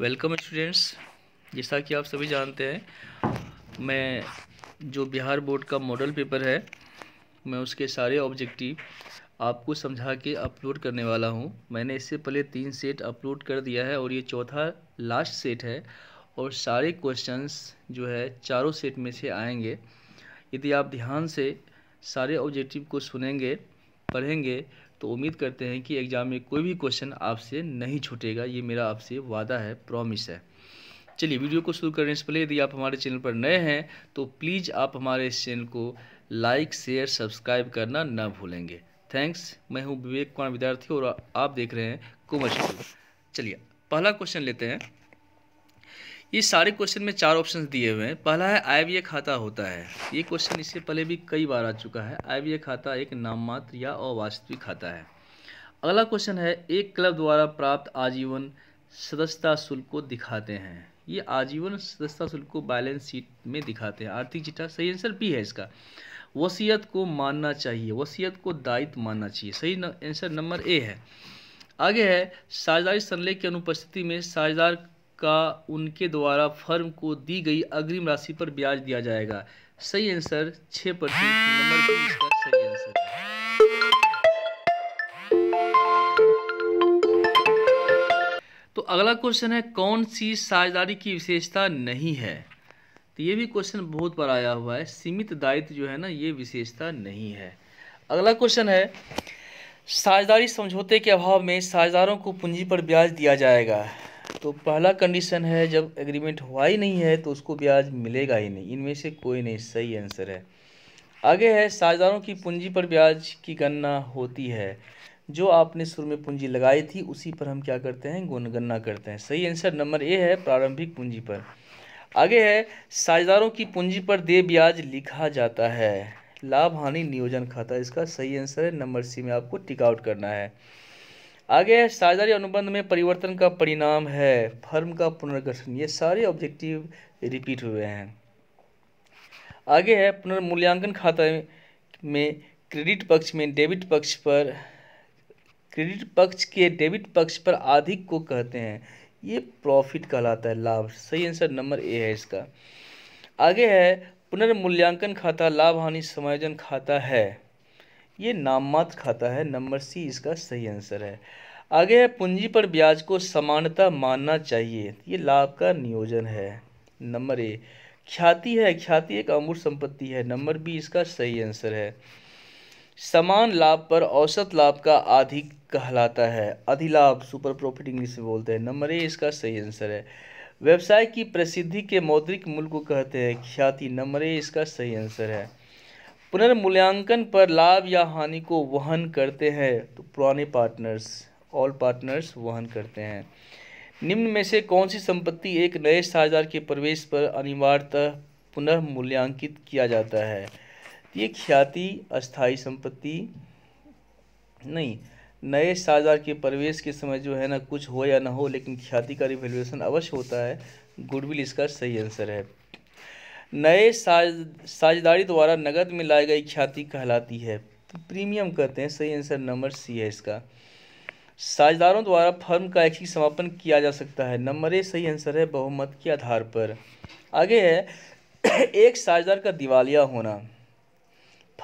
welcome students जैसा कि आप सभी जानते हैं मैं जो बिहार बोर्ड का मॉडल पेपर है मैं उसके सारे ऑब्जेक्टिव आपको समझा के अपलोड करने वाला हूं मैंने इससे पहले तीन सेट अपलोड कर दिया है और ये चौथा लास्ट सेट है और सारे क्वेश्चंस जो है चारों सेट में से आएंगे यदि आप ध्यान से सारे ऑब्जेक्टिव को सुनेंगे पढ़ेंगे तो उम्मीद करते हैं कि एग्ज़ाम में कोई भी क्वेश्चन आपसे नहीं छूटेगा ये मेरा आपसे वादा है प्रॉमिस है चलिए वीडियो को शुरू करने से पहले यदि आप हमारे चैनल पर नए हैं तो प्लीज़ आप हमारे इस चैनल को लाइक शेयर सब्सक्राइब करना न भूलेंगे थैंक्स मैं हूँ विवेक कुमार विद्यार्थी और आप देख रहे हैं कुमर चलिए पहला क्वेश्चन लेते हैं ये सारे क्वेश्चन में चार ऑप्शन दिए हुए हैं पहला है आयव्य खाता होता है ये क्वेश्चन इससे पहले भी कई बार आ चुका है आयव्य खाता एक नाममात्र या अवास्तविक खाता है अगला क्वेश्चन है एक क्लब द्वारा प्राप्त आजीवन सदस्यता शुल्क को दिखाते हैं ये आजीवन सदस्यता शुल्क को बैलेंस शीट में दिखाते हैं आर्थिक चिट्ठा सही आंसर बी है इसका वसीयत को मानना चाहिए वसीयत को दायित्व मानना चाहिए सही आंसर नंबर ए है आगे है साझेदारी संलेख की अनुपस्थिति में साझेदार का उनके द्वारा फर्म को दी गई अग्रिम राशि पर ब्याज दिया जाएगा सही आंसर छः परसेंट नंबर बी इसका सही आंसर तो अगला क्वेश्चन है कौन सी साझेदारी की विशेषता नहीं है तो ये भी क्वेश्चन बहुत बार आया हुआ है सीमित दायित्व जो है ना ये विशेषता नहीं है अगला क्वेश्चन है साझेदारी समझौते के अभाव में साझेदारों को पूंजी पर ब्याज दिया जाएगा तो पहला कंडीशन है जब एग्रीमेंट हुआ ही नहीं है तो उसको ब्याज मिलेगा ही नहीं इनमें से कोई नहीं सही आंसर है आगे है साझेदारों की पूंजी पर ब्याज की गणना होती है जो आपने शुरू में पूंजी लगाई थी उसी पर हम क्या करते हैं गणना करते हैं सही आंसर नंबर ए है प्रारंभिक पूंजी पर आगे है साझेदारों की पूंजी पर दे ब्याज लिखा जाता है लाभ हानि नियोजन खाता इसका सही आंसर है नंबर सी में आपको टिकआउट करना है आगे है साझेदारी अनुबंध में परिवर्तन का परिणाम है फर्म का पुनर्गठन ये सारे ऑब्जेक्टिव रिपीट हुए हैं आगे है पुनर्मूल्यांकन खाता में क्रेडिट पक्ष में डेबिट पक्ष पर क्रेडिट पक्ष के डेबिट पक्ष पर अधिक को कहते हैं ये प्रॉफिट कहलाता है लाभ सही आंसर नंबर ए है इसका आगे है पुनर्मूल्यांकन खाता लाभ हानि समायोजन खाता है ये नाममात्र खाता है नंबर सी इसका सही आंसर है आगे है पूंजी पर ब्याज को समानता मानना चाहिए ये लाभ का नियोजन है नंबर ए ख्याति है ख्याति एक अमूर संपत्ति है नंबर बी इसका सही आंसर है समान लाभ पर औसत लाभ का अधिक कहलाता है अधिलाभ सुपर प्रॉफिट इंग्लिश में बोलते हैं नंबर ए इसका सही आंसर है व्यवसाय की प्रसिद्धि के मौद्रिक मूल्य को कहते हैं ख्याति नंबर ए इसका सही आंसर है पुनर्मूल्यांकन पर लाभ या हानि को वहन करते हैं तो पुराने पार्टनर्स ऑल पार्टनर्स वहन करते हैं निम्न में से कौन सी संपत्ति एक नए साझेदार के प्रवेश पर अनिवार्यतः पुनर्मूल्यांकित किया जाता है ये ख्याति अस्थाई संपत्ति नहीं नए साझेदार के प्रवेश के समय जो है ना कुछ हो या ना हो लेकिन ख्याति का रिवेल्युएसन अवश्य होता है गुडविल इसका सही आंसर है नए साज साझेदारी द्वारा नगद में लाई गई ख्याति कहलाती है तो प्रीमियम कहते हैं सही आंसर नंबर सी है इसका साझेदारों द्वारा फर्म का एक समापन किया जा सकता है नंबर ए सही आंसर है बहुमत के आधार पर आगे है एक साझेदार का दिवालिया होना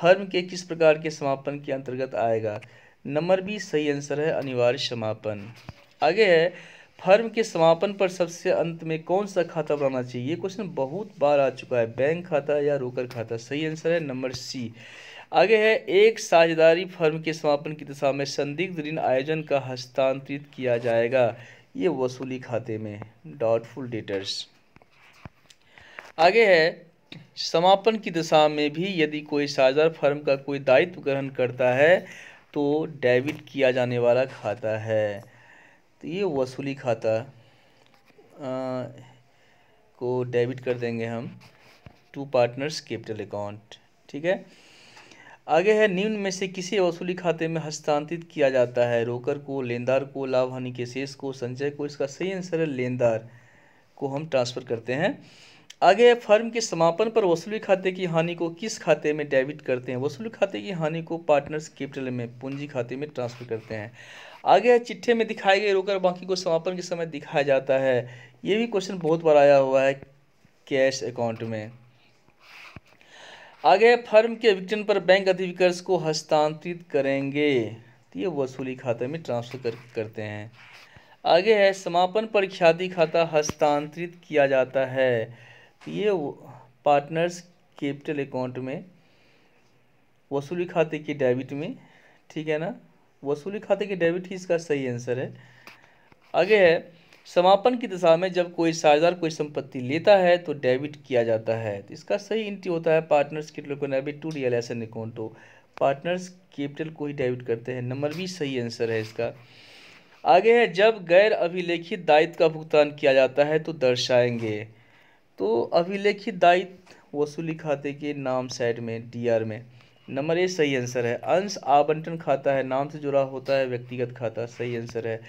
फर्म के किस प्रकार के समापन के अंतर्गत आएगा नंबर बी सही आंसर है अनिवार्य समापन आगे है फर्म के समापन पर सबसे अंत में कौन सा खाता बनाना चाहिए ये क्वेश्चन बहुत बार आ चुका है बैंक खाता या रोकर खाता सही आंसर है नंबर सी आगे है एक साझेदारी फर्म के समापन की दिशा में संदिग्ध ऋण आयोजन का हस्तांतरित किया जाएगा ये वसूली खाते में डाउटफुल डेटर्स आगे है समापन की दिशा में भी यदि कोई साझेदार फर्म का कोई दायित्व ग्रहण करता है तो डेबिट किया जाने वाला खाता है तो ये वसूली खाता आ, को डेबिट कर देंगे हम टू पार्टनर्स कैपिटल अकाउंट ठीक है आगे है निम्न में से किसी वसूली खाते में हस्तांतरित किया जाता है रोकर को लेनदार को लाभ हानि के शेष को संचय को इसका सही आंसर है लेनदार को हम ट्रांसफ़र करते हैं आगे फर्म के समापन पर वसूली खाते की हानि को किस खाते में डेबिट करते हैं वसूली खाते की हानि को पार्टनर्स कैपिटल में पूंजी खाते में ट्रांसफर करते हैं आगे चिट्ठे में दिखाई गई रोकर बाकी को समापन के समय दिखाया जाता है ये भी क्वेश्चन बहुत बार आया हुआ है कैश अकाउंट में आगे फर्म के विघटन पर बैंक अधिविकर्स को हस्तांतरित करेंगे तो ये वसूली खाते में ट्रांसफर कर करते हैं आगे है समापन पर ख्याति खाता हस्तांतरित किया जाता है ये पार्टनर्स कैपिटल अकाउंट में वसूली खाते के डेबिट में ठीक है ना वसूली खाते के डेबिट ही इसका सही आंसर है आगे है समापन की दशा में जब कोई साझेदार कोई संपत्ति लेता है तो डेबिट किया जाता है तो इसका सही इंट्री होता है पार्टनर्स कैपिटल को debit to realisation account हो पार्टनर्स कैपिटल को ही डेबिट करते हैं नंबर भी सही आंसर है इसका आगे है जब गैर अभिलेखित दायित्व का भुगतान किया जाता है तो दर्शाएंगे तो अभिलेखित दायित्व वसूली खाते के नाम सेट में डीआर में नंबर ए सही आंसर है अंश आवंटन खाता है नाम से जुड़ा होता है व्यक्तिगत खाता सही आंसर है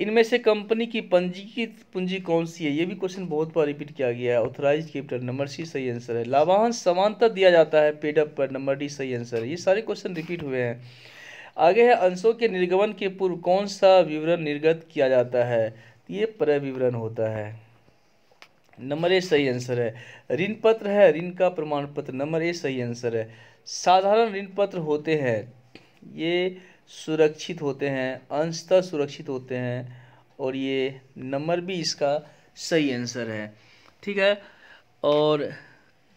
इनमें से कंपनी की पंजीकृत पूंजी कौन सी है ये भी क्वेश्चन बहुत बार रिपीट किया गया है ऑथराइज कैपिटल नंबर सी सही आंसर है लाभांश समानता दिया जाता है पेडअप पर नंबर डी सही आंसर है ये सारे क्वेश्चन रिपीट हुए हैं आगे है अंशों के निर्गमन के पूर्व कौन सा विवरण निर्गत किया जाता है ये प्रय विवरण होता है नंबर ए सही आंसर है ऋण पत्र है ऋण का प्रमाण पत्र नंबर ए सही आंसर है साधारण ऋण पत्र होते हैं ये सुरक्षित होते हैं अंशतः सुरक्षित होते हैं और ये नंबर भी इसका सही आंसर है ठीक है और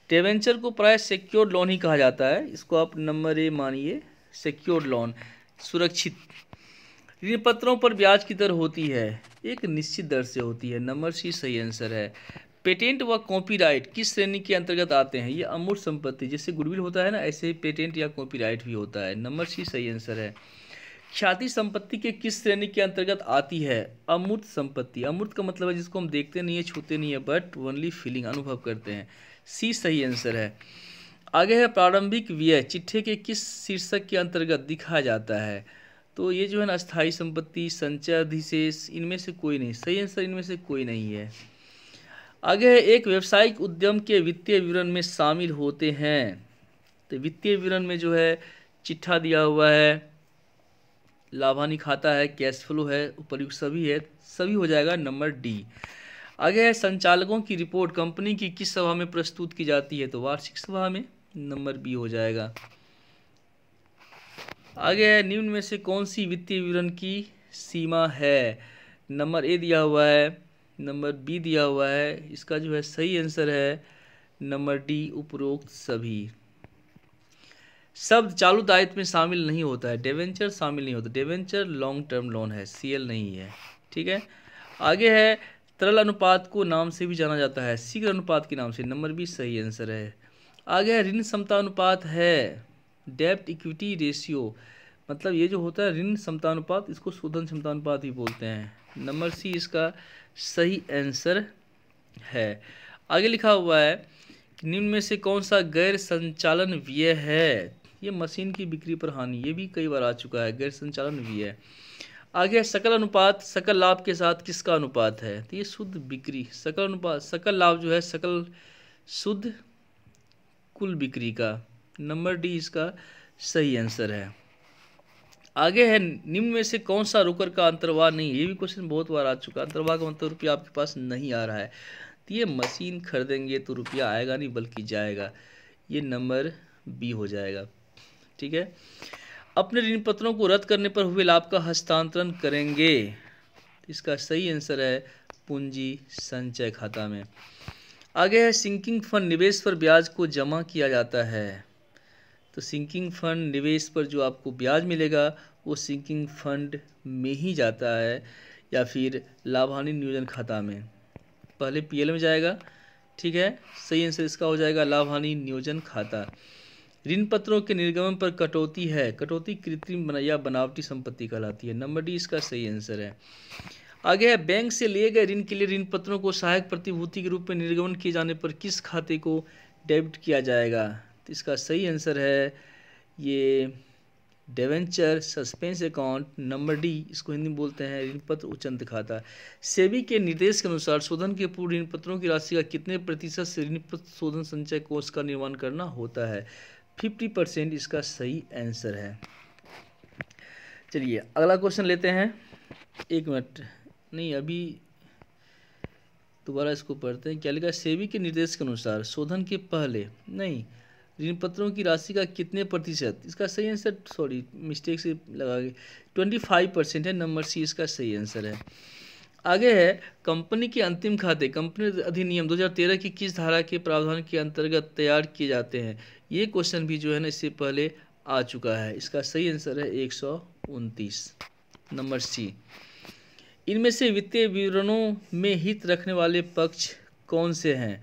डेवेंचर को प्राय सिक्योर्ड लोन ही कहा जाता है इसको आप नंबर ए मानिए सिक्योर्ड लोन सुरक्षित ऋण पत्रों पर ब्याज की दर होती है एक निश्चित दर से होती है नंबर सी सही आंसर है पेटेंट व कॉपीराइट किस श्रेणी के अंतर्गत आते हैं ये अमूर्त संपत्ति जैसे गुडविल होता है ना ऐसे ही पेटेंट या कॉपीराइट भी होता है नंबर सी सही आंसर है ख्याति संपत्ति के किस श्रेणी के अंतर्गत आती है अमूर्त संपत्ति अमूर्त का मतलब है जिसको हम देखते नहीं है छूते नहीं है बट ओनली फीलिंग अनुभव करते हैं सी सही आंसर है आगे है प्रारंभिक व्यय चिट्ठे के किस शीर्षक के अंतर्गत दिखा जाता है तो ये जो है ना अस्थायी संपत्ति संचय अधिशेष इनमें से कोई नहीं सही आंसर इनमें से कोई नहीं है आगे है एक व्यावसायिक उद्यम के वित्तीय विवरण में शामिल होते हैं तो वित्तीय विवरण में जो है चिट्ठा दिया हुआ है लाभानी खाता है कैश फ्लो है उपयुक्त सभी है सभी हो जाएगा नंबर डी आगे है संचालकों की रिपोर्ट कंपनी की किस सभा में प्रस्तुत की जाती है तो वार्षिक सभा में नंबर बी हो जाएगा आगे है निम्न में से कौन सी वित्तीय विवरण की सीमा है नंबर ए दिया हुआ है नंबर बी दिया हुआ है इसका जो है सही आंसर है नंबर डी उपरोक्त सभी शब्द चालू दायित्व में शामिल नहीं होता है डेवेंचर शामिल नहीं होता डेवेंचर लॉन्ग टर्म लोन है सीएल नहीं है ठीक है आगे है तरल अनुपात को नाम से भी जाना जाता है शीघ्र अनुपात के नाम से नंबर बी सही आंसर है आगे है ऋण क्षमता अनुपात है डेप्ट इक्विटी रेशियो मतलब ये जो होता है ऋण समतानुपात इसको शोधन समतानुपात ही बोलते हैं नंबर सी इसका सही आंसर है आगे लिखा हुआ है कि निम्न में से कौन सा गैर संचालन व्यय है ये मशीन की बिक्री पर हानि ये भी कई बार आ चुका है गैर संचालन व्यय आगे सकल अनुपात सकल लाभ के साथ किसका अनुपात है तो ये शुद्ध बिक्री सकल अनुपात सकल लाभ जो है सकल शुद्ध कुल बिक्री का नंबर डी इसका सही आंसर है आगे है निम्न में से कौन सा रुकर का अंतर्वाह नहीं है ये भी क्वेश्चन बहुत बार आ चुका अंतर्वाह का मतलब रुपया आपके पास नहीं आ रहा है तो ये मशीन खरीदेंगे तो रुपया आएगा नहीं बल्कि जाएगा ये नंबर बी हो जाएगा ठीक है अपने ऋण पत्रों को रद्द करने पर हुए लाभ का हस्तांतरण करेंगे इसका सही आंसर है पूंजी संचय खाता में आगे है सिंकिंग फंड निवेश पर ब्याज को जमा किया जाता है तो सिंकिंग फंड निवेश पर जो आपको ब्याज मिलेगा वो सिंकिंग फंड में ही जाता है या फिर लाभानी नियोजन खाता में पहले पीएल में जाएगा ठीक है सही आंसर इसका हो जाएगा लाभानी नियोजन खाता ऋण पत्रों के निर्गमन पर कटौती है कटौती कृत्रिम बना या बनावटी संपत्ति कहलाती है नंबर डी इसका सही आंसर है आगे है बैंक से लिए गए ऋण के लिए ऋण पत्रों को सहायक प्रतिभूति के रूप में निर्गमन किए जाने पर किस खाते को डेबिट किया जाएगा तो इसका सही आंसर है ये debenture suspense account number D इसको हिंदी में बोलते हैं ऋण पत्र उचंत खाता सेबी के निर्देश के अनुसार शोधन के पूर्व ऋण पत्रों की राशि का कितने प्रतिशत से ऋण पत्र शोधन संचय कोष का निर्माण करना होता है फिफ्टी परसेंट इसका सही आंसर है चलिए अगला क्वेश्चन लेते हैं एक मिनट नहीं अभी दोबारा इसको पढ़ते हैं क्या लिखा सेबी के निर्देश के अनुसार शोधन के पहले नहीं ऋण पत्रों की राशि का कितने प्रतिशत इसका सही आंसर सॉरी मिस्टेक से लगा गई ट्वेंटी फाइव परसेंट है नंबर सी इसका सही आंसर है आगे है कंपनी के अंतिम खाते कंपनी अधिनियम 2013 की किस धारा के प्रावधान के अंतर्गत तैयार किए जाते हैं ये क्वेश्चन भी जो है ना इससे पहले आ चुका है इसका सही आंसर है एक सौ उनतीस नंबर सी इनमें से वित्तीय विवरणों में हित रखने वाले पक्ष कौन से हैं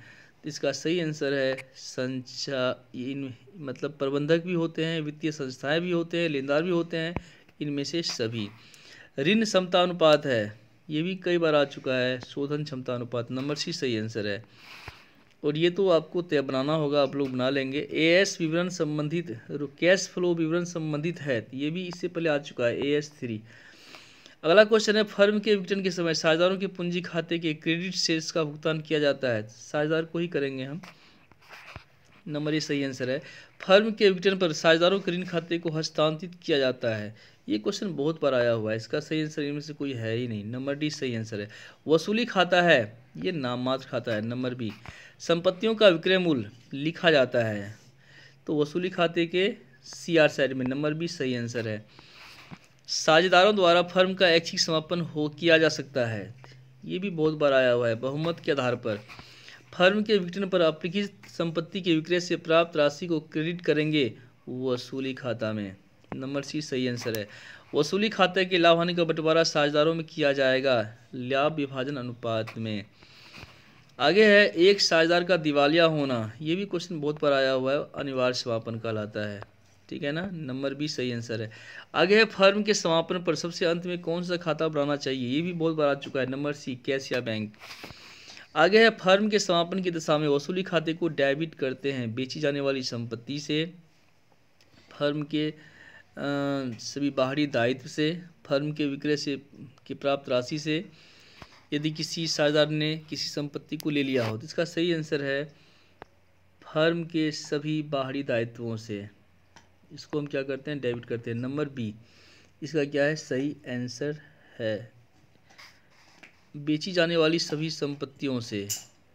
इसका सही आंसर है संचा इन मतलब प्रबंधक भी होते हैं वित्तीय संस्थाएं भी होते हैं लेनदार भी होते हैं इनमें से सभी ऋण क्षमता अनुपात है ये भी कई बार आ चुका है शोधन क्षमता अनुपात नंबर सी सही आंसर है और ये तो आपको तय बनाना होगा आप लोग बना लेंगे ए एस विवरण संबंधित कैश फ्लो विवरण संबंधित है ये भी इससे पहले आ चुका है ए एस थ्री अगला क्वेश्चन है फर्म के विघटन के समय साझेदारों के पूंजी खाते के क्रेडिट शेष का भुगतान किया जाता है साझेदार को ही करेंगे हम नंबर ये सही आंसर है फर्म के विघटन पर साझेदारों के ऋण खाते को हस्तांतरित किया जाता है ये क्वेश्चन बहुत बार आया हुआ है इसका सही आंसर इनमें से कोई है ही नहीं नंबर डी सही आंसर है वसूली खाता है ये नाम मात्र खाता है नंबर बी संपत्तियों का विक्रय मूल्य लिखा जाता है तो वसूली खाते के सी आर साइड में नंबर बी सही आंसर है साझेदारों द्वारा फर्म का ऐच्छिक समापन हो किया जा सकता है ये भी बहुत बार आया हुआ है बहुमत के आधार पर फर्म के विघटन पर अपलिखित संपत्ति के विक्रय से प्राप्त राशि को क्रेडिट करेंगे वसूली खाता में नंबर सी सही आंसर है वसूली खाते के लाभ हानि का बंटवारा साझेदारों में किया जाएगा लाभ विभाजन अनुपात में आगे है एक साझेदार का दिवालिया होना ये भी क्वेश्चन बहुत बार आया हुआ है अनिवार्य समापन कहलाता है ठीक है ना नंबर बी सही आंसर है आगे है फर्म के समापन पर सबसे अंत में कौन सा खाता बनाना चाहिए ये भी बहुत बार आ चुका है नंबर सी कैश या बैंक आगे है फर्म के समापन की दशा में वसूली खाते को डेबिट करते हैं बेची जाने वाली संपत्ति से फर्म के आ, सभी बाहरी दायित्व से फर्म के विक्रय से की प्राप्त राशि से यदि किसी साझेदार ने किसी संपत्ति को ले लिया हो तो इसका सही आंसर है फर्म के सभी बाहरी दायित्वों से इसको हम क्या करते हैं डेबिट करते हैं नंबर बी इसका क्या है सही आंसर है बेची जाने वाली सभी संपत्तियों से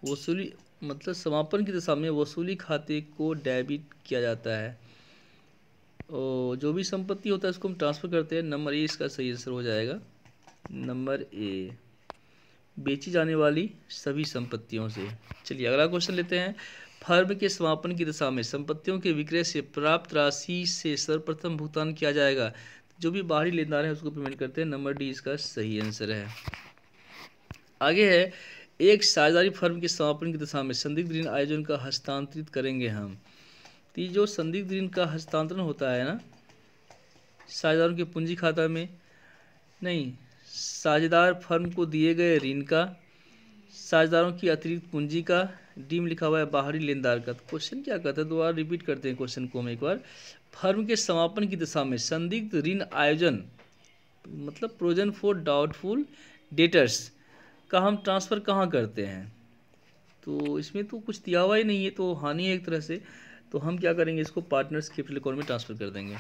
वसूली मतलब समापन की दशा में वसूली खाते को डेबिट किया जाता है और जो भी संपत्ति होता है उसको हम ट्रांसफ़र करते हैं नंबर ए इसका सही आंसर हो जाएगा नंबर ए बेची जाने वाली सभी संपत्तियों से चलिए अगला क्वेश्चन लेते हैं फर्म के समापन की दशा में संपत्तियों के विक्रय से प्राप्त राशि से सर्वप्रथम भुगतान किया जाएगा जो भी बाहरी लेनदार है उसको पेमेंट करते हैं नंबर डी इसका सही आंसर है आगे है एक साझेदारी फर्म के समापन की दशा में संदिग्ध ऋण आयोजन का हस्तांतरित करेंगे हम तो जो संदिग्ध ऋण का हस्तांतरण होता है ना साझेदारों के पूंजी खाता में नहीं साझेदार फर्म को दिए गए ऋण का साझेदारों की अतिरिक्त पूंजी का डीम लिखा हुआ है बाहरी लेनदार का क्वेश्चन तो क्या कहता है दोबारा रिपीट करते हैं क्वेश्चन को हम एक बार फर्म के समापन की दिशा में संदिग्ध ऋण आयोजन मतलब प्रोजन फॉर डाउटफुल डेटर्स का हम ट्रांसफ़र कहाँ करते हैं तो इसमें तो कुछ दिया हुआ ही नहीं है तो हानि है एक तरह से तो हम क्या करेंगे इसको पार्टनर्स कैपिटल अकाउंट में ट्रांसफ़र कर देंगे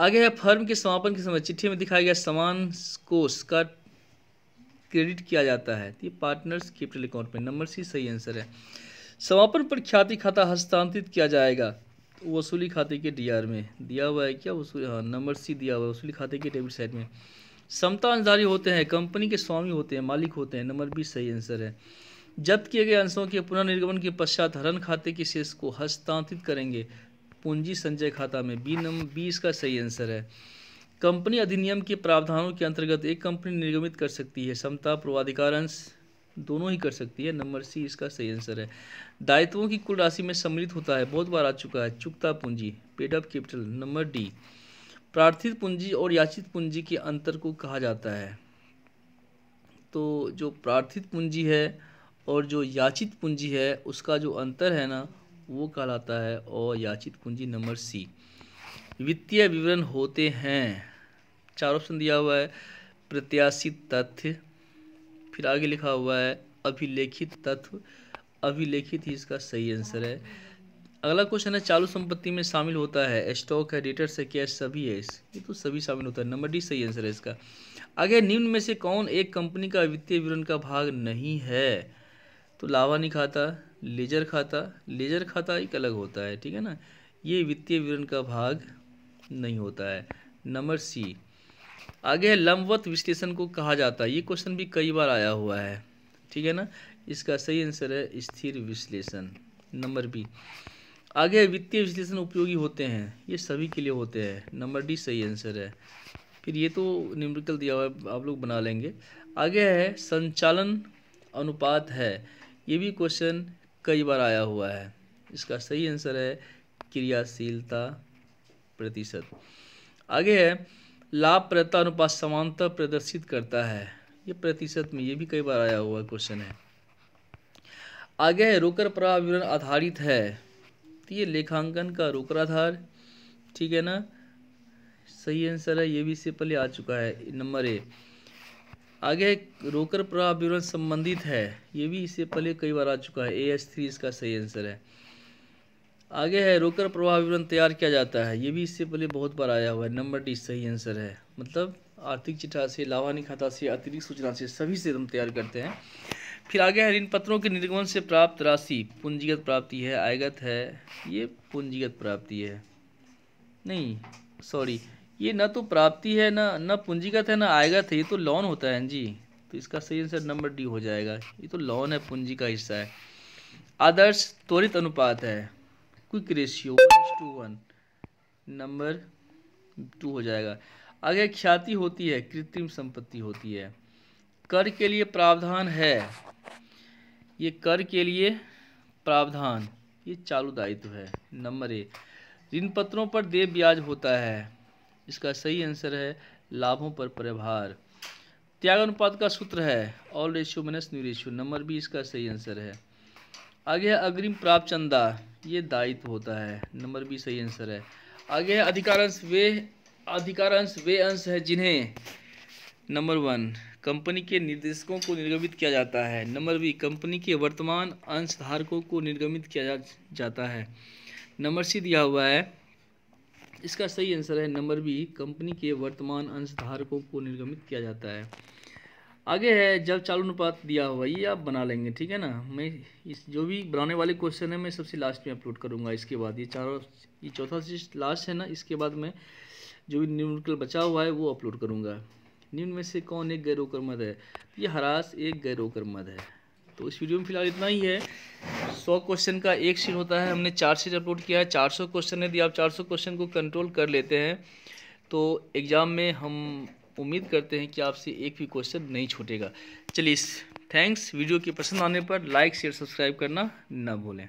आगे है फर्म के समापन के समय चिट्ठी में दिखाया गया समान कोष का क्रेडिट किया जाता है तो ये पार्टनर्स कैपिटल अकाउंट में नंबर सी सही आंसर है समापन प्रख्याति खाता हस्तांतरित किया जाएगा तो वसूली खाते के डीआर में दिया हुआ है क्या वसूली हाँ नंबर सी दिया हुआ है वसूली खाते के डेबिट साइड में समता अंशधारी होते हैं कंपनी के स्वामी होते हैं मालिक होते हैं नंबर बी सही आंसर है जब्त किए गए अंशों के पुनर्निगमन के पश्चात हरण खाते के शेष को हस्तांतरित करेंगे पूंजी संचय खाता में बी नंबर बी इसका सही आंसर है कंपनी अधिनियम के प्रावधानों के अंतर्गत एक कंपनी निर्गमित कर सकती है समता अंश दोनों ही कर सकती है नंबर सी इसका सही आंसर है दायित्वों की कुल राशि में सम्मिलित होता है बहुत बार आ चुका है चुकता पूंजी paid up capital number D प्रार्थित पूंजी और याचित पूंजी के अंतर को कहा जाता है तो जो प्रार्थित पूंजी है और जो याचित पूंजी है उसका जो अंतर है ना वो कहलाता है और याचित पूंजी नंबर सी वित्तीय विवरण होते हैं चार ऑप्शन दिया हुआ है प्रत्याशित तथ्य फिर आगे लिखा हुआ है अभिलेखित तथ्य अभिलेखित ही इसका सही आंसर है अगला क्वेश्चन है चालू संपत्ति में शामिल होता है स्टॉक है रिटर्स है कैश सभी है ये तो सभी शामिल होता है नंबर डी सही आंसर है इसका आगे निम्न में से कौन एक कंपनी का वित्तीय विवरण का भाग नहीं है तो नहीं खाता लेजर खाता लेजर खाता एक अलग होता है ठीक है ना ये वित्तीय विवरण का भाग नहीं होता है नंबर सी आगे लंबवत विश्लेषण को कहा जाता है ये क्वेश्चन भी कई बार आया हुआ है ठीक है ना इसका सही आंसर है स्थिर विश्लेषण नंबर बी आगे वित्तीय विश्लेषण उपयोगी होते हैं ये सभी के लिए होते हैं नंबर डी सही आंसर है फिर ये तो न्यूमेरिकल दिया हुआ है आप लोग बना लेंगे आगे है संचालन अनुपात है ये भी क्वेश्चन कई बार आया हुआ है इसका सही आंसर है क्रियाशीलता प्रतिशत आगे है लाभप्रता अनुपात समानता प्रदर्शित करता है ये प्रतिशत में ये भी कई बार आया हुआ क्वेश्चन है आगे है रोकर प्रवाह विवरण आधारित है तो ये लेखांकन का रोकर आधार ठीक है ना सही आंसर है ये भी इससे पहले आ चुका है नंबर ए आगे रोकर प्रवाह विवरण संबंधित है ये भी इससे पहले कई बार आ चुका है ए एस थ्री इसका सही आंसर है आगे है रोकर प्रवाह विवरण तैयार किया जाता है ये भी इससे पहले बहुत बार आया हुआ है नंबर डी सही आंसर है मतलब आर्थिक चिठा से लावानी खाता से अतिरिक्त सूचना से सभी से हम तैयार करते हैं फिर आगे है ऋण पत्रों के निर्गमन से प्राप्त राशि पूंजीगत प्राप्ति है आयगत है ये पूंजीगत प्राप्ति है नहीं सॉरी ये ना तो प्राप्ति है ना न पूंजीगत है ना आयगत है ये तो लोन होता है जी तो इसका सही आंसर नंबर डी हो जाएगा ये तो लोन है पूंजी का हिस्सा है आदर्श त्वरित अनुपात है quick ratio two one number two हो जाएगा आगे ख्याति होती है कृत्रिम संपत्ति होती है कर के लिए प्रावधान है ये कर के लिए प्रावधान ये चालू दायित्व है नंबर ए ऋण पत्रों पर देय ब्याज होता है इसका सही आंसर है लाभों पर प्रभार त्याग अनुपात का सूत्र है old ratio minus new ratio number B इसका सही आंसर है आगे है अग्रिम प्राप्त चंदा ये दायित्व होता है नंबर बी सही आंसर है आगे है अधिकारांश वे अधिकारांश वे अंश है जिन्हें नंबर वन कंपनी के निर्देशकों को निर्गमित किया जाता है नंबर बी कंपनी के वर्तमान अंशधारकों को निर्गमित किया जा, जाता है नंबर सी दिया हुआ है इसका सही आंसर है नंबर बी कंपनी के वर्तमान अंशधारकों को निर्गमित किया जाता है आगे है जब चालू अनुपात दिया हुआ ये आप बना लेंगे ठीक है ना मैं इस जो भी बनाने वाले क्वेश्चन है मैं सबसे लास्ट में अपलोड करूँगा इसके बाद ये चारों ये चौथा से लास्ट है ना इसके बाद मैं जो भी न्यूमेरिकल बचा हुआ है वो अपलोड करूँगा निम्न में से कौन एक गैर ओकरमद है ये हरास एक गैर ओकरमद है तो इस वीडियो में फिलहाल इतना ही है सौ क्वेश्चन का एक सीट होता है हमने चार सीट अपलोड किया है चार सौ क्वेश्चन यदि आप चार सौ क्वेश्चन को कंट्रोल कर लेते हैं तो एग्ज़ाम में हम उम्मीद करते हैं कि आपसे एक भी क्वेश्चन नहीं छूटेगा चलिए थैंक्स वीडियो के पसंद आने पर लाइक शेयर सब्सक्राइब करना ना भूलें